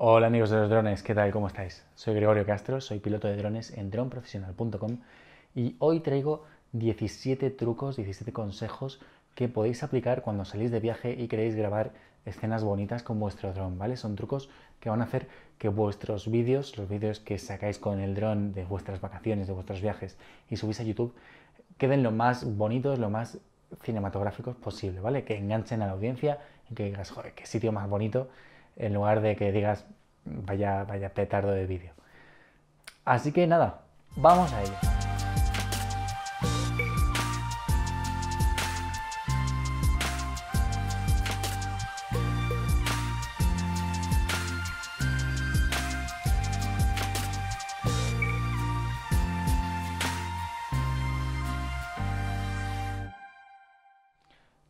Hola amigos de los drones, ¿qué tal? ¿Cómo estáis? Soy Gregorio Castro, soy piloto de drones en droneprofesional.com y hoy traigo 17 trucos, 17 consejos que podéis aplicar cuando salís de viaje y queréis grabar escenas bonitas con vuestro dron, ¿vale? Son trucos que van a hacer que vuestros vídeos, los vídeos que sacáis con el dron de vuestras vacaciones, de vuestros viajes y subís a YouTube, queden lo más bonitos, lo más cinematográficos posible, ¿vale? Que enganchen a la audiencia y que digas, joder, qué sitio más bonito en lugar de que digas vaya, vaya petardo de vídeo. Así que nada, vamos a ello.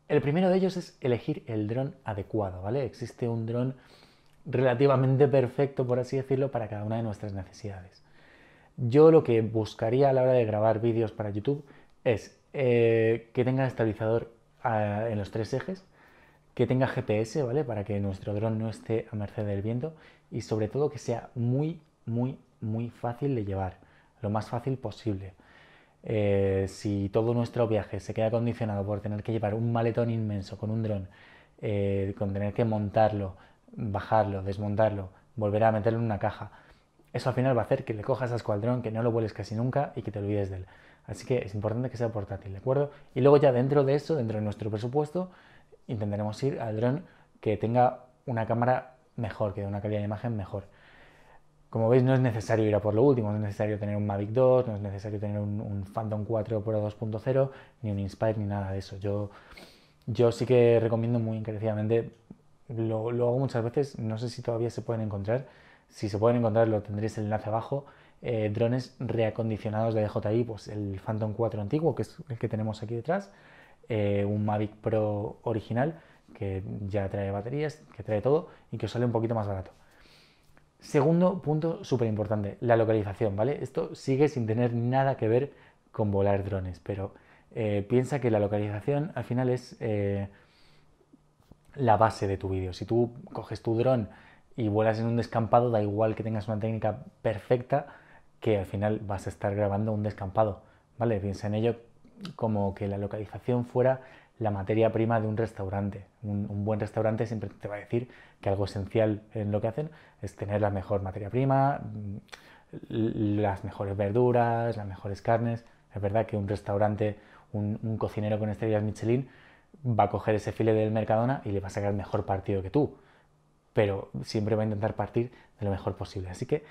El primero de ellos es elegir el dron adecuado, ¿vale? Existe un dron relativamente perfecto, por así decirlo, para cada una de nuestras necesidades. Yo lo que buscaría a la hora de grabar vídeos para YouTube es eh, que tenga estabilizador ah, en los tres ejes, que tenga GPS, ¿vale? Para que nuestro dron no esté a merced del viento y sobre todo que sea muy, muy, muy fácil de llevar, lo más fácil posible. Eh, si todo nuestro viaje se queda condicionado por tener que llevar un maletón inmenso con un dron, eh, con tener que montarlo, bajarlo, desmontarlo, volver a meterlo en una caja, eso al final va a hacer que le cojas asco al dron, que no lo vueles casi nunca y que te olvides de él. Así que es importante que sea portátil, ¿de acuerdo? Y luego ya dentro de eso, dentro de nuestro presupuesto, intentaremos ir al dron que tenga una cámara mejor, que dé una calidad de imagen mejor. Como veis, no es necesario ir a por lo último, no es necesario tener un Mavic 2, no es necesario tener un, Phantom 4 Pro 2.0, ni un Inspire, ni nada de eso. Yo, yo sí que recomiendo muy encarecidamente, lo, lo, hago muchas veces, no sé si todavía se pueden encontrar, si se pueden encontrar lo tendréis el enlace abajo, eh, drones reacondicionados de DJI, pues el Phantom 4 antiguo, que es el que tenemos aquí detrás, eh, un Mavic Pro original, que ya trae baterías, que trae todo y que sale un poquito más barato. Segundo punto súper importante, la localización, ¿vale? Esto sigue sin tener nada que ver con volar drones, pero eh, piensa que la localización al final es eh, la base de tu vídeo. Si tú coges tu dron y vuelas en un descampado, da igual que tengas una técnica perfecta, que al final vas a estar grabando un descampado, ¿vale? Piensa en ello como que la localización fuera la materia prima de un restaurante. Un, buen restaurante siempre te va a decir que algo esencial en lo que hacen es tener la mejor materia prima, mm, las mejores verduras, las mejores carnes. Es verdad que un restaurante, un, cocinero con estrellas Michelin, va a coger ese file del Mercadona y le va a sacar el mejor partido que tú. Pero siempre va a intentar partir de lo mejor posible. Así que,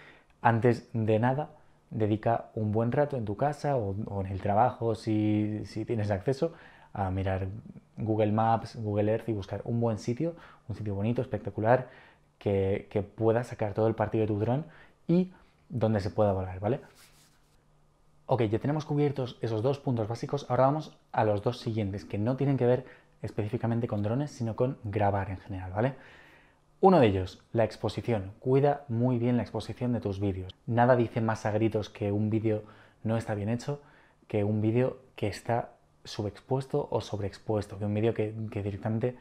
antes de nada, dedica un buen rato en tu casa o, en el trabajo si, si tienes acceso a mirar Google Maps, Google Earth y buscar un buen sitio, un sitio bonito, espectacular, que, que pueda sacar todo el partido de tu dron y donde se pueda volar, ¿vale? Ok, ya tenemos cubiertos esos dos puntos básicos, ahora vamos a los dos siguientes, que no tienen que ver específicamente con drones, sino con grabar en general, ¿vale? Uno de ellos, la exposición. Cuida muy bien la exposición de tus vídeos. Nada dice más a gritos que un vídeo no está bien hecho, que un vídeo que está subexpuesto o sobreexpuesto, que un medio que, directamente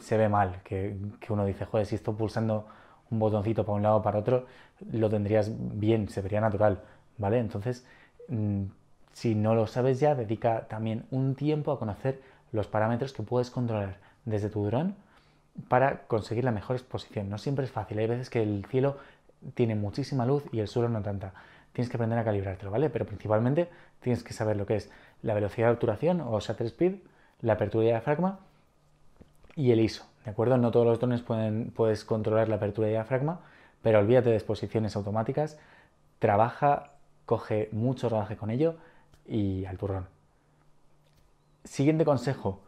se ve mal, que, uno dice, joder, si estoy pulsando un botoncito para un lado o para otro, lo tendrías bien, se vería natural, ¿vale? Entonces, mm, si no lo sabes ya, dedica también un tiempo a conocer los parámetros que puedes controlar desde tu dron para conseguir la mejor exposición. No siempre es fácil, hay veces que el cielo tiene muchísima luz y el suelo no tanta tienes que aprender a calibrártelo, ¿vale? Pero principalmente tienes que saber lo que es la velocidad de obturación o shutter speed, la apertura de diafragma y el ISO, ¿de acuerdo? No todos los drones pueden, puedes controlar la apertura de diafragma, pero olvídate de exposiciones automáticas, trabaja, coge mucho rodaje con ello y al turrón. Siguiente consejo,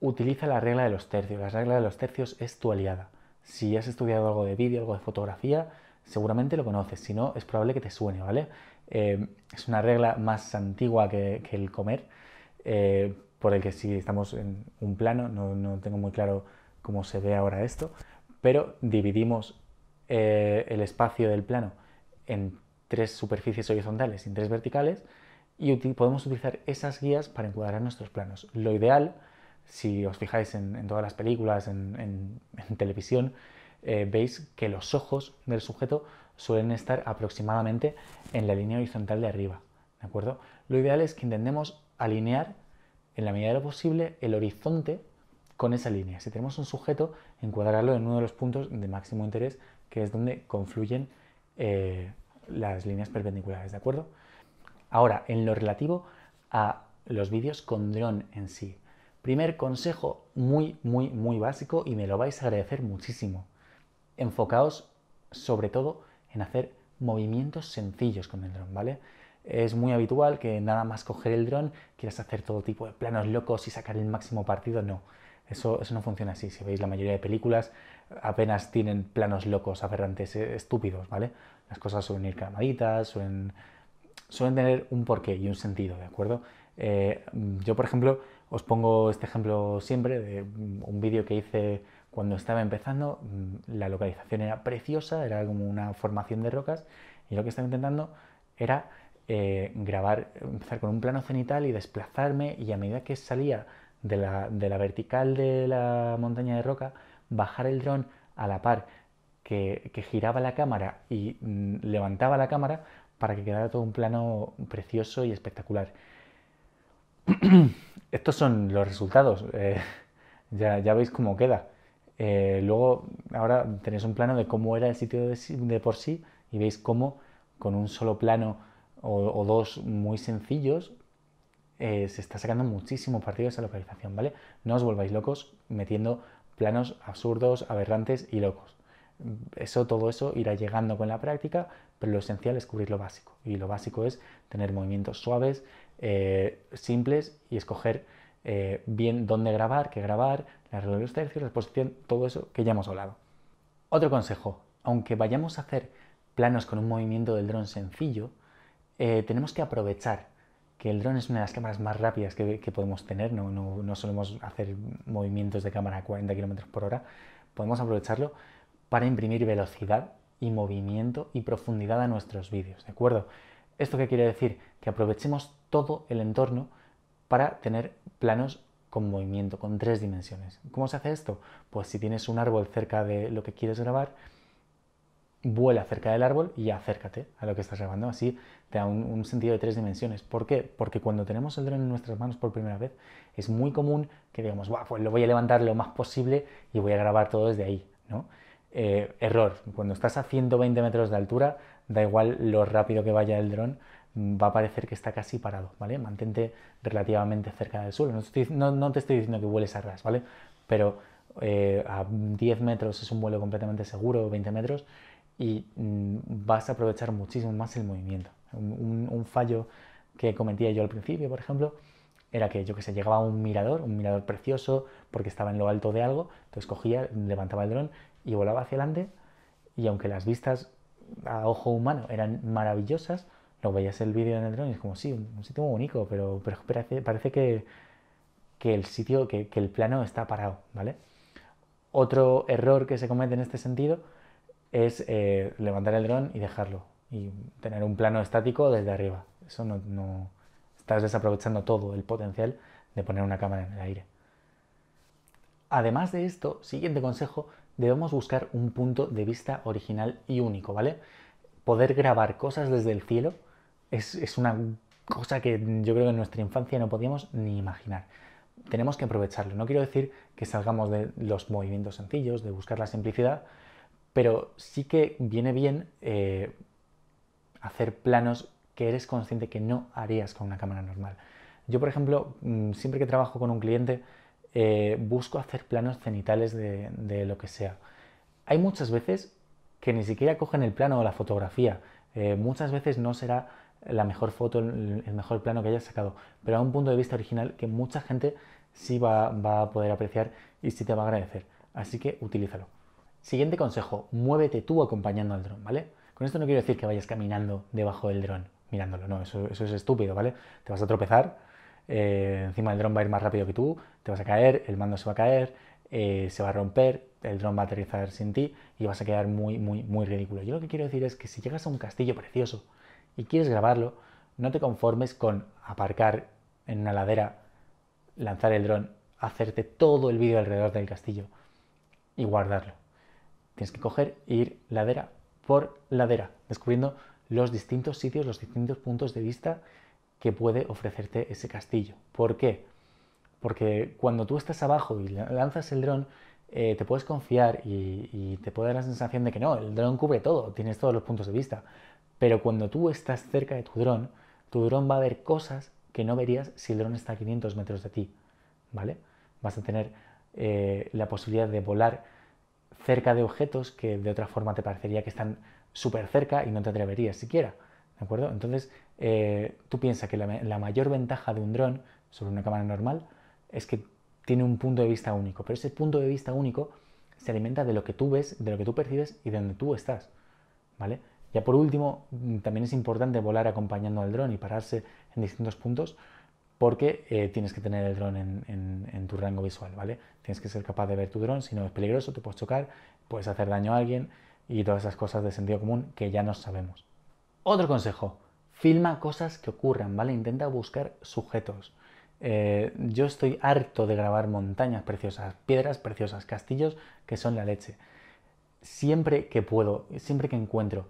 utiliza la regla de los tercios. La regla de los tercios es tu aliada. Si has estudiado algo de vídeo, algo de fotografía, seguramente lo conoces, si no es probable que te suene, ¿vale? Eh, es una regla más antigua que, el comer, eh, por el que si estamos en un plano, no, no, tengo muy claro cómo se ve ahora esto, pero dividimos eh, el espacio del plano en tres superficies horizontales y tres verticales y podemos utilizar esas guías para encuadrar nuestros planos. Lo ideal, si os fijáis en, todas las películas, en televisión, eh, veis que los ojos del sujeto suelen estar aproximadamente en la línea horizontal de arriba. ¿De acuerdo? Lo ideal es que intentemos alinear en la medida de lo posible el horizonte con esa línea. Si tenemos un sujeto, encuadrarlo en uno de los puntos de máximo interés, que es donde confluyen eh, las líneas perpendiculares, ¿de acuerdo? Ahora, en lo relativo a los vídeos con dron en sí. Primer consejo muy, muy, muy básico y me lo vais a agradecer muchísimo enfocaos sobre todo en hacer movimientos sencillos con el dron, ¿vale? Es muy habitual que nada más coger el dron quieras hacer todo tipo de planos locos y sacar el máximo partido, no. Eso, no funciona así. Si veis la mayoría de películas, apenas tienen planos locos, aberrantes, eh, estúpidos, ¿vale? Las cosas suelen ir calmaditas, suelen, suelen tener un porqué y un sentido, ¿de acuerdo? Eh, yo, por ejemplo, os pongo este ejemplo siempre de un vídeo que hice cuando estaba empezando, mm, la localización era preciosa, era como una formación de rocas, y lo que estaba intentando era eh, grabar, empezar con un plano cenital y desplazarme, y a medida que salía de la, vertical de la montaña de roca, bajar el dron a la par que, giraba la cámara y mm, levantaba la cámara para que quedara todo un plano precioso y espectacular. Estos son los resultados. Eh, ya veis cómo queda. Eh, luego, ahora tenéis un plano de cómo era el sitio de, por sí y veis cómo con un solo plano o, dos muy sencillos eh, se está sacando muchísimo partido esa localización, ¿vale? No os volváis locos metiendo planos absurdos, aberrantes y locos. Eso, todo eso irá llegando con la práctica, pero lo esencial es cubrir lo básico. Y lo básico es tener movimientos suaves, eh, simples y escoger eh, bien dónde grabar, qué grabar, la regla de los la exposición, todo eso que ya hemos hablado. Otro consejo, aunque vayamos a hacer planos con un movimiento del dron sencillo, eh, tenemos que aprovechar que el dron es una de las cámaras más rápidas que, podemos tener, no, no, solemos hacer movimientos de cámara a 40 km por hora, podemos aprovecharlo para imprimir velocidad y movimiento y profundidad a nuestros vídeos, ¿de acuerdo? ¿Esto qué quiere decir? Que aprovechemos todo el entorno para tener planos con movimiento, con tres dimensiones. ¿Cómo se hace esto? Pues si tienes un árbol cerca de lo que quieres grabar, vuela cerca del árbol y acércate a lo que estás grabando. Así te da un, sentido de tres dimensiones. ¿Por qué? Porque cuando tenemos el dron en nuestras manos por primera vez, es muy común que digamos, pues lo voy a levantar lo más posible y voy a grabar todo desde ahí. Eh, error. Cuando estás a 120 metros de altura, da igual lo rápido que vaya el dron, Mm, va a parecer que está casi parado, ¿vale? Mantente relativamente cerca del suelo. No, te estoy diciendo que vueles a ras, ¿vale? Pero eh, a 10 metros es un vuelo completamente seguro, 20 metros, y mm, vas a aprovechar muchísimo más el movimiento. Un, fallo que cometía yo al principio, por ejemplo, era que yo que se llegaba a un mirador, un mirador precioso, porque estaba en lo alto de algo, entonces cogía, levantaba el dron y volaba hacia adelante, y aunque las vistas a ojo humano eran maravillosas, lo veías el vídeo en el dron y es como, sí, un, sitio muy único, pero, parece, que, el sitio, que, el plano está parado, ¿vale? Otro error que se comete en este sentido es eh, levantar el dron y dejarlo y tener un plano estático desde arriba. Eso no estás desaprovechando todo el potencial de poner una cámara en el aire. Además de esto, siguiente consejo, debemos buscar un punto de vista original y único, ¿vale? Poder grabar cosas desde el cielo es, una cosa que yo creo que en nuestra infancia no podíamos ni imaginar. Tenemos que aprovecharlo. No quiero decir que salgamos de los movimientos sencillos, de buscar la simplicidad, pero sí que viene bien eh, hacer planos que eres consciente que no harías con una cámara normal. Yo, por ejemplo, mm, siempre que trabajo con un cliente, eh, busco hacer planos cenitales de, lo que sea. Hay muchas veces que ni siquiera cogen el plano o la fotografía. Eh, muchas veces no será la mejor foto, el mejor plano que hayas sacado, pero a un punto de vista original que mucha gente sí va, a poder apreciar y sí te va a agradecer. Así que utilízalo. Siguiente consejo, muévete tú acompañando al dron, ¿vale? Con esto no quiero decir que vayas caminando debajo del dron mirándolo, no, eso, eso es estúpido, ¿vale? Te vas a tropezar, eh, encima el dron va a ir más rápido que tú, te vas a caer, el mando se va a caer, eh, se va a romper, el dron va a aterrizar sin ti y vas a quedar muy, muy, muy ridículo. Yo lo que quiero decir es que si llegas a un castillo precioso y quieres grabarlo, no te conformes con aparcar en una ladera, lanzar el dron, hacerte todo el vídeo alrededor del castillo y guardarlo. Tienes que coger e ir ladera por ladera, descubriendo los distintos sitios, los distintos puntos de vista que puede ofrecerte ese castillo. ¿Por qué? Porque cuando tú estás abajo y lanzas el dron, eh, te puedes confiar y, te puede dar la sensación de que no, el dron cubre todo, tienes todos los puntos de vista. Pero cuando tú estás cerca de tu dron, tu dron va a ver cosas que no verías si el dron está a 500 metros de ti, ¿vale? Vas a tener eh, la posibilidad de volar cerca de objetos que de otra forma te parecería que están súper cerca y no te atreverías siquiera, ¿de acuerdo? Entonces, eh, tú piensas que la, la mayor ventaja de un dron sobre una cámara normal es que tiene un punto de vista único, pero ese punto de vista único se alimenta de lo que tú ves, de lo que tú percibes y de donde tú estás, ¿vale? Ya por último, mm, también es importante volar acompañando al dron y pararse en distintos puntos porque eh, tienes que tener el dron en, en, tu rango visual, ¿vale? Tienes que ser capaz de ver tu dron, si no es peligroso, te puedes chocar, puedes hacer daño a alguien y todas esas cosas de sentido común que ya no sabemos. Otro consejo, filma cosas que ocurran, ¿vale? Intenta buscar sujetos. Eh, yo estoy harto de grabar montañas preciosas, piedras preciosas, castillos que son la leche. Siempre que puedo, siempre que encuentro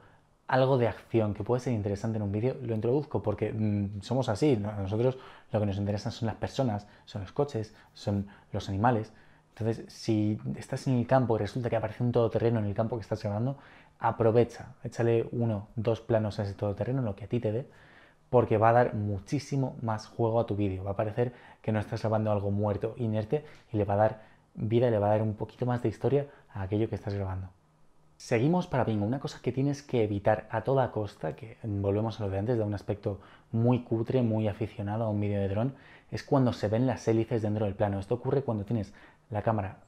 algo de acción que puede ser interesante en un vídeo, lo introduzco porque mm, somos así. A nosotros lo que nos interesan son las personas, son los coches, son los animales. Entonces, si estás en el campo y resulta que aparece un todoterreno en el campo que estás grabando, aprovecha, échale uno, dos planos a ese todoterreno, lo que a ti te dé, porque va a dar muchísimo más juego a tu vídeo. Va a parecer que no estás grabando algo muerto, inerte, y le va a dar vida, le va a dar un poquito más de historia a aquello que estás grabando. Seguimos para Bingo. Una cosa que tienes que evitar a toda costa, que volvemos a lo de antes, da un aspecto muy cutre, muy aficionado a un vídeo de dron, es cuando se ven las hélices dentro del plano. Esto ocurre cuando tienes la cámara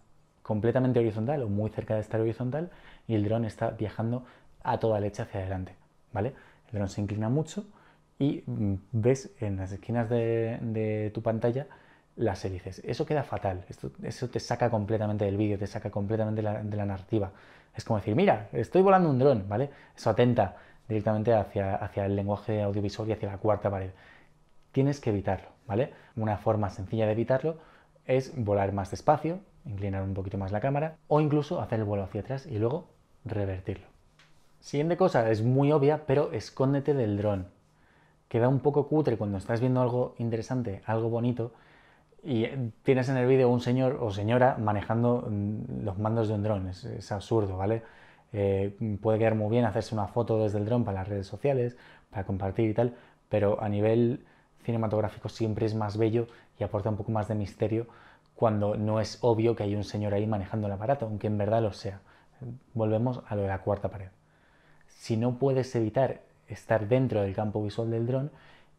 completamente horizontal o muy cerca de estar horizontal y el dron está viajando a toda leche hacia adelante. ¿Vale? El dron se inclina mucho y ves en las esquinas de, tu pantalla las hélices. Eso queda fatal, eso te saca completamente del vídeo, te saca completamente de la narrativa. Es como decir, mira, estoy volando un dron, ¿vale? Eso atenta directamente hacia, hacia el lenguaje audiovisual y hacia la cuarta pared. Tienes que evitarlo, ¿vale? Una forma sencilla de evitarlo es volar más despacio, inclinar un poquito más la cámara o incluso hacer el vuelo hacia atrás y luego revertirlo. Siguiente cosa, es muy obvia, pero escóndete del dron queda un poco cutre cuando estás viendo algo interesante, algo bonito, y tienes en el vídeo un señor o señora manejando mm, los mandos de un dron. Es, absurdo, ¿vale? Eh, puede quedar muy bien hacerse una foto desde el dron para las redes sociales, para compartir y tal, pero a nivel cinematográfico siempre es más bello y aporta un poco más de misterio cuando no es obvio que hay un señor ahí manejando el aparato, aunque en verdad lo sea. Volvemos a lo de la cuarta pared. Si no puedes evitar estar dentro del campo visual del dron,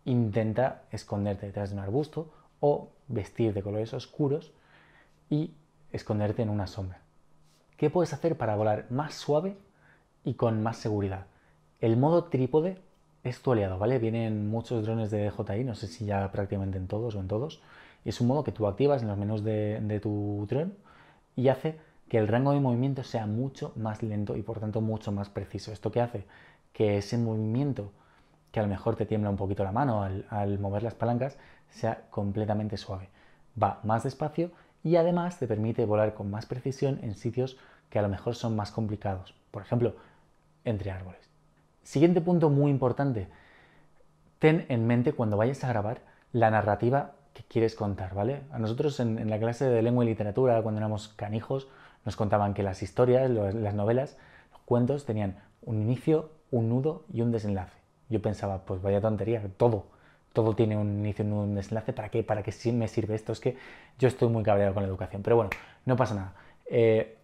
intenta esconderte detrás de un arbusto o vestir de colores oscuros y esconderte en una sombra. ¿Qué puedes hacer para volar más suave y con más seguridad? El modo trípode es tu aliado, ¿vale? Vienen muchos drones de DJI, no sé si ya prácticamente en todos o en todos. Es un modo que tú activas en los menús de, de tu dron y hace que el rango de movimiento sea mucho más lento y por tanto mucho más preciso. ¿Esto qué hace? que ese movimiento, que a lo mejor te tiembla un poquito la mano al, mover las palancas, sea completamente suave. Va más despacio y además te permite volar con más precisión en sitios que a lo mejor son más complicados, por ejemplo, entre árboles. Siguiente punto muy importante, ten en mente cuando vayas a grabar la narrativa que quieres contar, ¿vale? A nosotros en, la clase de lengua y literatura, cuando éramos canijos, nos contaban que las historias, las novelas, los cuentos tenían un inicio, un nudo y un desenlace. Yo pensaba, pues vaya tontería, todo, todo tiene un inicio, un nudo, un desenlace, ¿para qué? ¿Para qué sí me sirve esto? Es que yo estoy muy cabreado con la educación, pero bueno, no pasa nada. Eh,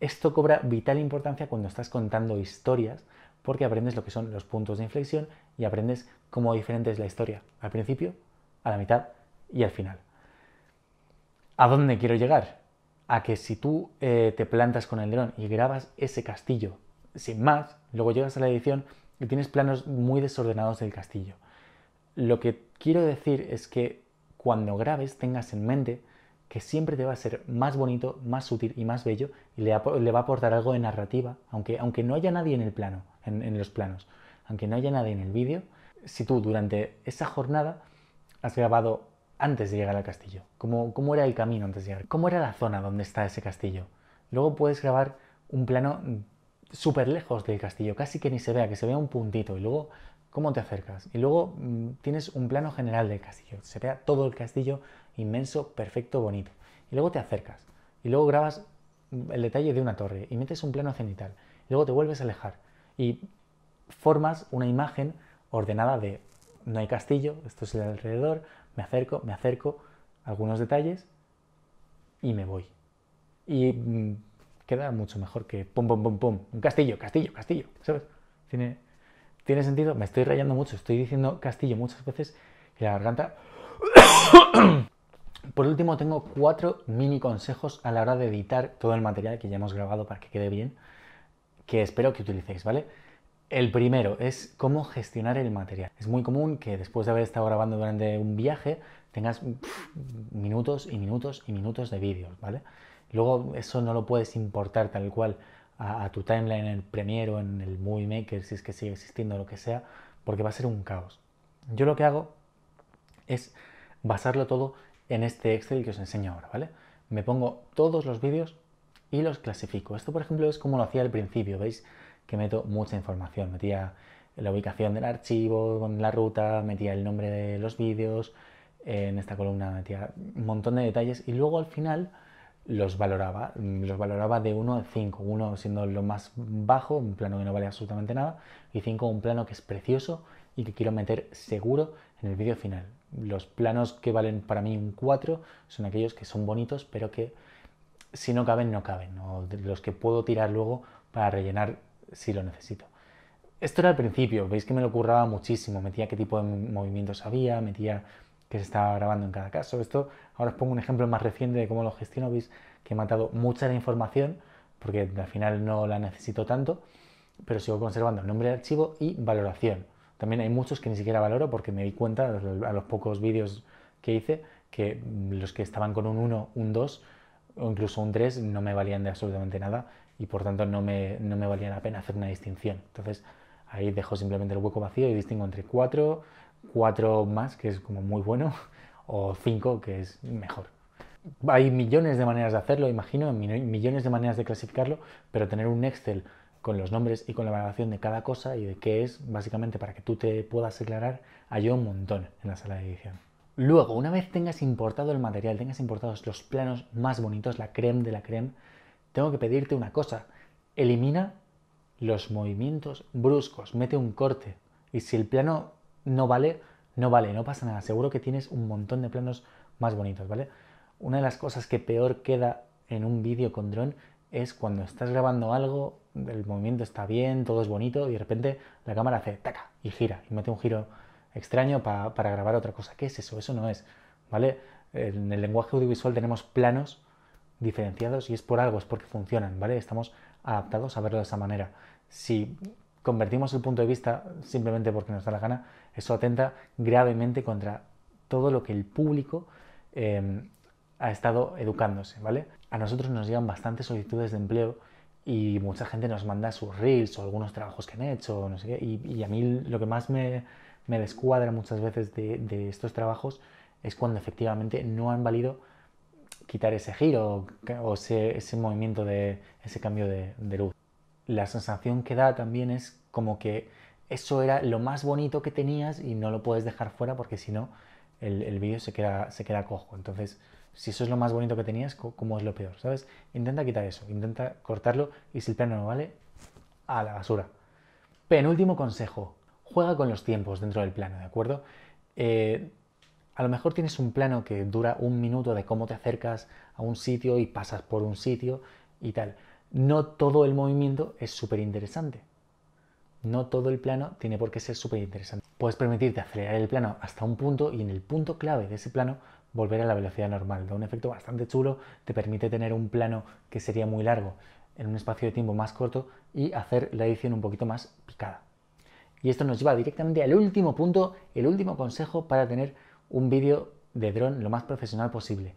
esto cobra vital importancia cuando estás contando historias, porque aprendes lo que son los puntos de inflexión y aprendes cómo diferente es la historia, al principio, a la mitad y al final. ¿A dónde quiero llegar? A que si tú eh, te plantas con el dron y grabas ese castillo sin más, luego llegas a la edición y tienes planos muy desordenados del castillo. Lo que quiero decir es que cuando grabes tengas en mente que siempre te va a ser más bonito, más útil y más bello y le, va a aportar algo de narrativa, aunque, aunque no haya nadie en el plano, en, los planos, aunque no haya nadie en el vídeo, si tú durante esa jornada has grabado antes de llegar al castillo, cómo, cómo era el camino antes de llegar, cómo era la zona donde está ese castillo. Luego puedes grabar un plano súper lejos del castillo, casi que ni se vea, que se vea un puntito y luego cómo te acercas. Y luego mm, tienes un plano general del castillo, se vea todo el castillo inmenso, perfecto, bonito. Y luego te acercas y luego grabas mm, el detalle de una torre y metes un plano cenital. Y luego te vuelves a alejar y formas una imagen ordenada de no hay castillo, esto es el alrededor, me acerco, me acerco, algunos detalles y me voy. Y mm, Queda mucho mejor que pum, pum, pum, pum. Un castillo, castillo, castillo. ¿Sabes? Tiene, sentido. Me estoy rayando mucho. Estoy diciendo castillo muchas veces y la garganta... Por último, tengo cuatro mini consejos a la hora de editar todo el material que ya hemos grabado para que quede bien, que espero que utilicéis, ¿vale? El primero es cómo gestionar el material. Es muy común que después de haber estado grabando durante un viaje tengas minutos y minutos y minutos de vídeos, ¿vale? Luego eso no lo puedes importar tal cual a, tu timeline en el Premiere o en el Movie Maker, si es que sigue existiendo o lo que sea, porque va a ser un caos. Yo lo que hago es basarlo todo en este Excel que os enseño ahora, ¿vale? Me pongo todos los vídeos y los clasifico. Esto, por ejemplo, es como lo hacía al principio, ¿veis? Que meto mucha información. Metía la ubicación del archivo, la ruta, metía el nombre de los vídeos, en esta columna metía un montón de detalles y luego al final los valoraba, los valoraba de 1 a 5, 1 siendo lo más bajo, un plano que no vale absolutamente nada, y 5 un plano que es precioso y que quiero meter seguro en el vídeo final. Los planos que valen para mí un 4 son aquellos que son bonitos, pero que si no caben, no caben, o los que puedo tirar luego para rellenar si lo necesito. Esto era al principio, veis que me lo curraba muchísimo, metía qué tipo de movimientos había, metía que se estaba grabando en cada caso. Esto, ahora os pongo un ejemplo más reciente de cómo lo gestiono, veis que he matado mucha la información, porque al final no la necesito tanto, pero sigo conservando el nombre de archivo y valoración. También hay muchos que ni siquiera valoro porque me di cuenta a los, pocos vídeos que hice que los que estaban con un 1, un 2 o incluso un 3 no me valían de absolutamente nada y por tanto no no me valía la pena hacer una distinción. Entonces ahí dejo simplemente el hueco vacío y distingo entre 4, cuatro más, que es como muy bueno, o cinco, que es mejor. Hay millones de maneras de hacerlo, imagino, millones de maneras de clasificarlo, pero tener un Excel con los nombres y con la valoración de cada cosa y de qué es, básicamente para que tú te puedas aclarar, ayuda un montón en la sala de edición. Luego, una vez tengas importado el material, tengas importados los planos más bonitos, la creme de la creme, tengo que pedirte una cosa. Elimina los movimientos bruscos, mete un corte. Y si el plano no vale, no vale, no pasa nada. Seguro que tienes un montón de planos más bonitos, ¿vale? Una de las cosas que peor queda en un vídeo con dron es cuando estás grabando algo, el movimiento está bien, todo es bonito y de repente la cámara hace taca y gira y mete un giro extraño para grabar otra cosa. ¿Qué es eso? Eso no es, ¿vale? En el lenguaje audiovisual tenemos planos diferenciados y es por algo, es porque funcionan, ¿vale? Estamos adaptados a verlo de esa manera. Si convertimos el punto de vista simplemente porque nos da la gana, eso atenta gravemente contra todo lo que el público em, ha estado educándose, ¿vale? A nosotros nos llegan bastantes solicitudes de empleo y mucha gente nos manda sus reels o algunos trabajos que han hecho, y, a mí lo que más me, descuadra muchas veces de, estos trabajos es cuando efectivamente no han valido quitar ese giro o, ese, movimiento de ese cambio de, de luz la sensación que da también es como que eso era lo más bonito que tenías y no lo puedes dejar fuera porque si no, el, vídeo se queda, se queda cojo. Entonces, si eso es lo más bonito que tenías, ¿cómo es lo peor? ¿Sabes? Intenta quitar eso, intenta cortarlo y si el plano no vale, a la basura. Penúltimo consejo, juega con los tiempos dentro del plano, ¿de acuerdo? Eh, a lo mejor tienes un plano que dura un minuto de cómo te acercas a un sitio y pasas por un sitio y tal no todo el movimiento es súper interesante. No todo el plano tiene por qué ser súper interesante. Puedes permitirte acelerar el plano hasta un punto y en el punto clave de ese plano volver a la velocidad normal. Da un efecto bastante chulo, te permite tener un plano que sería muy largo en un espacio de tiempo más corto y hacer la edición un poquito más picada. Y esto nos lleva directamente al último punto, el último consejo para tener un vídeo de dron lo más profesional posible.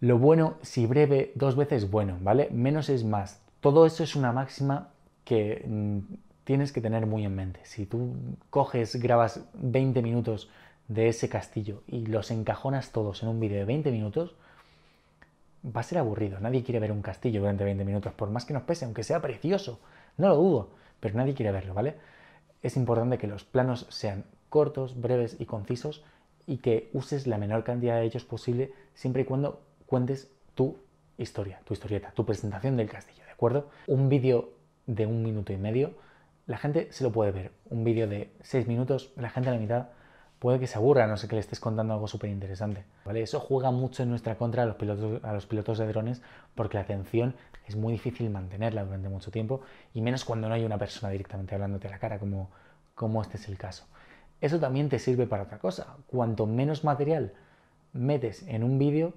Lo bueno, si breve, dos veces bueno, ¿vale? Menos es más. Todo eso es una máxima que mm, tienes que tener muy en mente. Si tú coges, grabas 20 minutos de ese castillo y los encajonas todos en un vídeo de 20 minutos, va a ser aburrido. Nadie quiere ver un castillo durante 20 minutos, por más que nos pese, aunque sea precioso. No lo dudo, pero nadie quiere verlo, ¿vale? Es importante que los planos sean cortos, breves y concisos y que uses la menor cantidad de ellos posible siempre y cuando cuentes tu historia, tu historieta, tu presentación del castillo, ¿de acuerdo? Un vídeo de un minuto y medio, la gente se lo puede ver. Un vídeo de seis minutos, la gente a la mitad puede que se aburra, no sé que le estés contando algo súper interesante. ¿vale? Eso juega mucho en nuestra contra a los, pilotos, a los pilotos de drones porque la atención es muy difícil mantenerla durante mucho tiempo y menos cuando no hay una persona directamente hablándote a la cara, como, como este es el caso. Eso también te sirve para otra cosa. Cuanto menos material metes en un vídeo,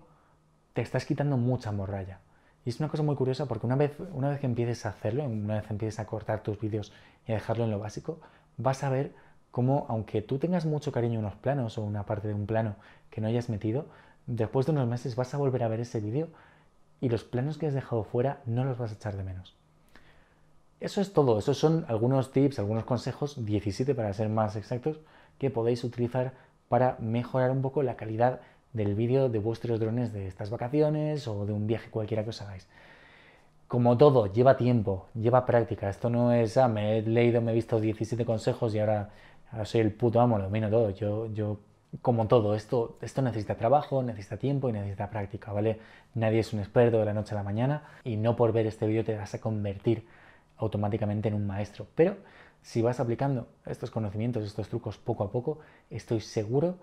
te estás quitando mucha morralla. Y es una cosa muy curiosa porque una vez, una vez que empieces a hacerlo, una vez que empieces a cortar tus vídeos y a dejarlo en lo básico, vas a ver cómo, aunque tú tengas mucho cariño en unos planos o una parte de un plano que no hayas metido, después de unos meses vas a volver a ver ese vídeo y los planos que has dejado fuera no los vas a echar de menos. Eso es todo, esos son algunos tips, algunos consejos, 17 para ser más exactos, que podéis utilizar para mejorar un poco la calidad del vídeo de vuestros drones de estas vacaciones o de un viaje cualquiera que os hagáis. Como todo, lleva tiempo, lleva práctica. Esto no es, ah, me he leído, me he visto 17 consejos y ahora, soy el puto amo, lo domino todo. Yo, yo, como todo, esto, esto necesita trabajo, necesita tiempo y necesita práctica, ¿vale? Nadie es un experto de la noche a la mañana y no por ver este vídeo te vas a convertir automáticamente en un maestro. Pero si vas aplicando estos conocimientos, estos trucos poco a poco, estoy seguro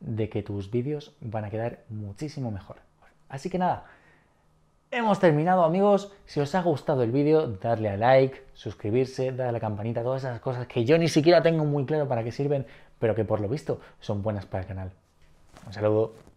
de que tus vídeos van a quedar muchísimo mejor. Así que nada, hemos terminado amigos. Si os ha gustado el vídeo, darle a like, suscribirse, darle a la campanita, todas esas cosas que yo ni siquiera tengo muy claro para qué sirven, pero que por lo visto son buenas para el canal. Un saludo.